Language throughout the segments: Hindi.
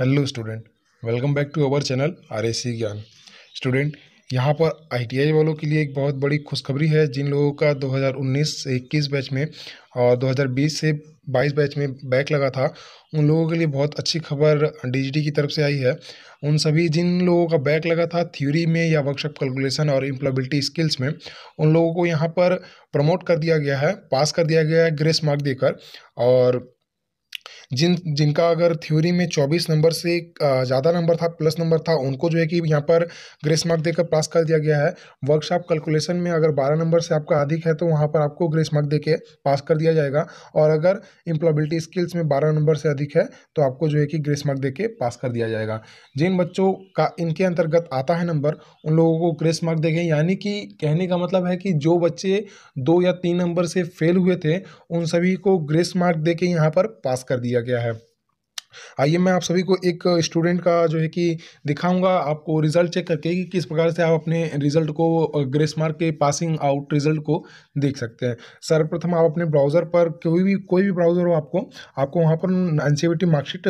hello student welcome back to our channel R Gyan student यहाँ पर आईटीआई वालों के लिए एक बहुत बड़ी खुशखबरी है जिन लोगों का 2019 से 21 बैच में और 2020 से 22 बैच में बैक लगा था उन लोगों के लिए बहुत अच्छी खबर डीजीटी की तरफ से आई है उन सभी जिन लोगों का बैक लगा था थ्योरी में या वर्कशॉप कैलकुलेशन और इम्प्लॉबिलिटी स्किल्स में उन लोगों को यहाँ पर प्रमोट कर दिया गया है पास कर दिया गया है ग्रेस मार्क देकर और जिन जिनका अगर थ्योरी में चौबीस नंबर से ज़्यादा नंबर था प्लस नंबर था उनको जो है कि यहाँ पर ग्रेस मार्क देकर पास कर दिया गया है वर्कशॉप कैलकुलेशन में अगर बारह नंबर से आपका अधिक है तो वहाँ पर आपको ग्रेस मार्क देकर पास कर दिया जाएगा और अगर इम्प्लॉबिलिटी स्किल्स में बारह नंबर से अधिक है तो आपको जो है कि ग्रेस मार्क दे पास कर दिया जाएगा जिन बच्चों का इनके अंतर्गत आता है नंबर उन लोगों को ग्रेस मार्क देंगे यानी कि कहने का मतलब है कि जो बच्चे दो या तीन नंबर से फेल हुए थे उन सभी को ग्रेस मार्क दे के यहाँ पर पास कर दिया गया है आइए मैं आप सभी को एक स्टूडेंट का जो है कि दिखाऊंगा आपको रिजल्ट चेक करके कि किस प्रकार से आप अपने रिजल्ट को ग्रेस मार्क के पासिंग आउट रिजल्ट को देख सकते हैं सर्वप्रथम आप अपने ब्राउज़र पर कोई भी कोई भी ब्राउज़र हो आपको आपको वहाँ पर एनसीबीटी मार्कशीट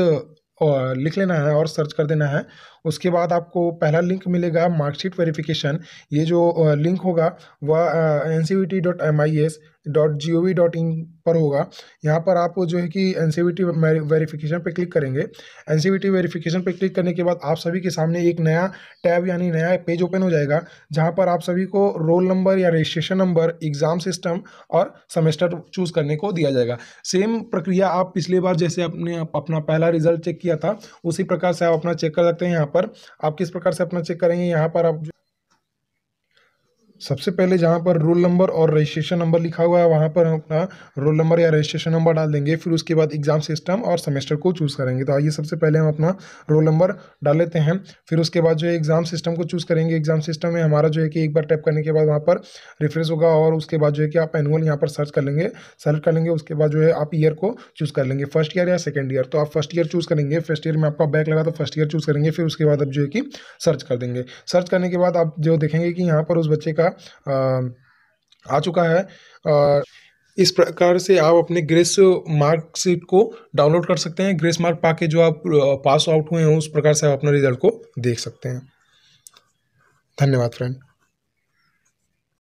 लिख लेना है और सर्च कर देना है उसके बाद आपको पहला लिंक मिलेगा मार्कशीट वेरिफिकेशन ये जो लिंक होगा वह N C T dot M I S dot G O V dot in पर होगा यहाँ पर आप जो है कि N C V T verification पर क्लिक करेंगे N C V T verification पर क्लिक करने के बाद आप सभी के सामने एक नया टैब यानी नया पेज ओपन हो जाएगा जहाँ पर आप सभी को रोल नंबर या रजिस्ट्रेशन नंबर एग्ज़ाम सिस्टम और सेमेस्टर चूज़ करने को दिया जाएगा सेम प्रक्रिया आप पिछली बार जैसे अपने अपना पहला रिजल्ट चेक किया था उसी प्रकार से आप अपना चेक कर सकते हैं यहाँ पर आप किस प्रकार से अपना चेक करेंगे यहाँ पर आप सबसे पहले जहाँ पर रोल नंबर और रजिस्ट्रेशन नंबर लिखा हुआ है वहाँ पर हम अपना रोल नंबर या रजिस्ट्रेशन नंबर डाल देंगे फिर उसके बाद एग्जाम सिस्टम और सेमेस्टर को चूज़ करेंगे तो आइए सबसे पहले हम अपना रोल नंबर डाल लेते हैं फिर उसके बाद जो है एग्ज़ाम सिस्टम को चूज़ करेंगे एग्जाम सिस्टम में हमारा जो है कि एक बार टैप करने के बाद वहाँ पर रिफ्रेंस होगा और उसके बाद जो है कि आप एनुअल यहाँ पर सर्च कर लेंगे सर्च कर लेंगे उसके बाद जो है आप ईयर को चूज़ कर लेंगे फर्स्ट ईयर या सेकेंड ईयर तो आप फर्स्ट ईयर चूज़ करेंगे फर्स्ट ईयर में आपका बैक लगा तो फर्स्ट ईयर चूज़ करेंगे फिर उसके बाद आप जो है कि सर्च कर देंगे सर्च करने के बाद आप जो देखेंगे कि यहाँ पर उस बच्चे का आ, आ चुका है इस प्रकार से आप अपने ग्रेस मार्कशीट को डाउनलोड कर सकते हैं ग्रेस मार्क पाके जो आप पास आउट हुए हैं उस प्रकार से आप अपना रिजल्ट को देख सकते हैं धन्यवाद फ्रेंड